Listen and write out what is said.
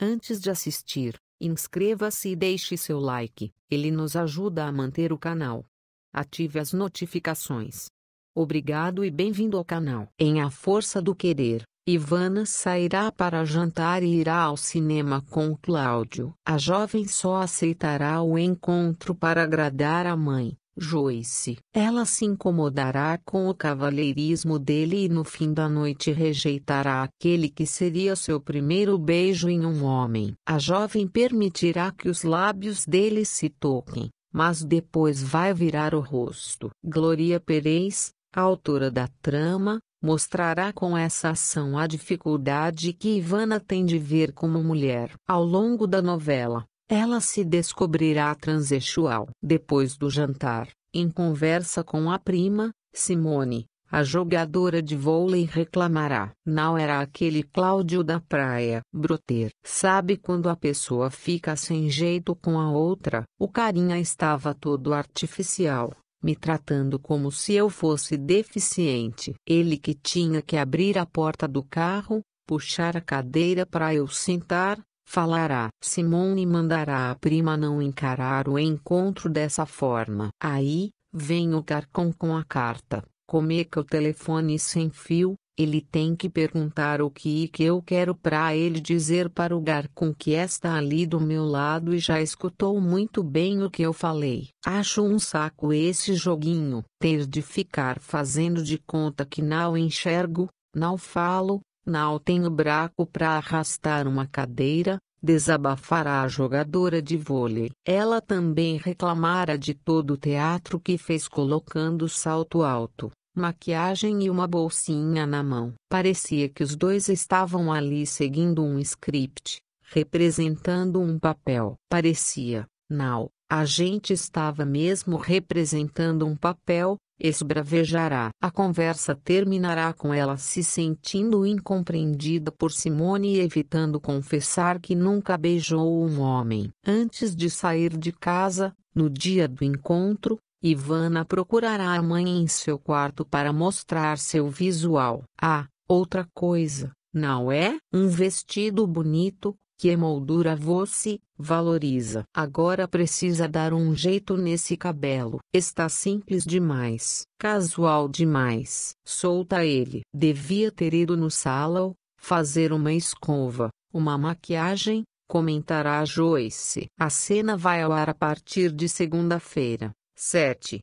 Antes de assistir, inscreva-se e deixe seu like, ele nos ajuda a manter o canal. Ative as notificações. Obrigado e bem-vindo ao canal. Em A Força do Querer, Ivana sairá para jantar e irá ao cinema com Cláudio. A jovem só aceitará o encontro para agradar a mãe. Joyce. Ela se incomodará com o cavalheirismo dele e no fim da noite rejeitará aquele que seria seu primeiro beijo em um homem. A jovem permitirá que os lábios dele se toquem, mas depois vai virar o rosto. Gloria Perez, autora da trama, mostrará com essa ação a dificuldade que Ivana tem de ver como mulher. Ao longo da novela, ela se descobrirá transexual. Depois do jantar, em conversa com a prima, Simone, a jogadora de vôlei reclamará. Não era aquele Cláudio da praia. Broter. Sabe quando a pessoa fica sem jeito com a outra? O carinha estava todo artificial, me tratando como se eu fosse deficiente. Ele que tinha que abrir a porta do carro, puxar a cadeira para eu sentar, Falará, Simone mandará a prima não encarar o encontro dessa forma. Aí, vem o Carcon com a carta. Comeca o telefone sem fio, ele tem que perguntar o que que eu quero para ele dizer para o Garcon que está ali do meu lado e já escutou muito bem o que eu falei. Acho um saco esse joguinho, ter de ficar fazendo de conta que não enxergo, não falo, Nal tem o braco para arrastar uma cadeira, desabafará a jogadora de vôlei. Ela também reclamara de todo o teatro que fez colocando salto alto, maquiagem e uma bolsinha na mão. Parecia que os dois estavam ali seguindo um script, representando um papel. Parecia, Nal, a gente estava mesmo representando um papel, Esbravejará. A conversa terminará com ela se sentindo incompreendida por Simone e evitando confessar que nunca beijou um homem. Antes de sair de casa, no dia do encontro, Ivana procurará a mãe em seu quarto para mostrar seu visual. Ah, outra coisa, não é? Um vestido bonito, que emoldura você, valoriza. Agora precisa dar um jeito nesse cabelo. Está simples demais, casual demais. Solta ele. Devia ter ido no salão, fazer uma escova, uma maquiagem, comentará a Joyce. A cena vai ao ar a partir de segunda-feira, 7.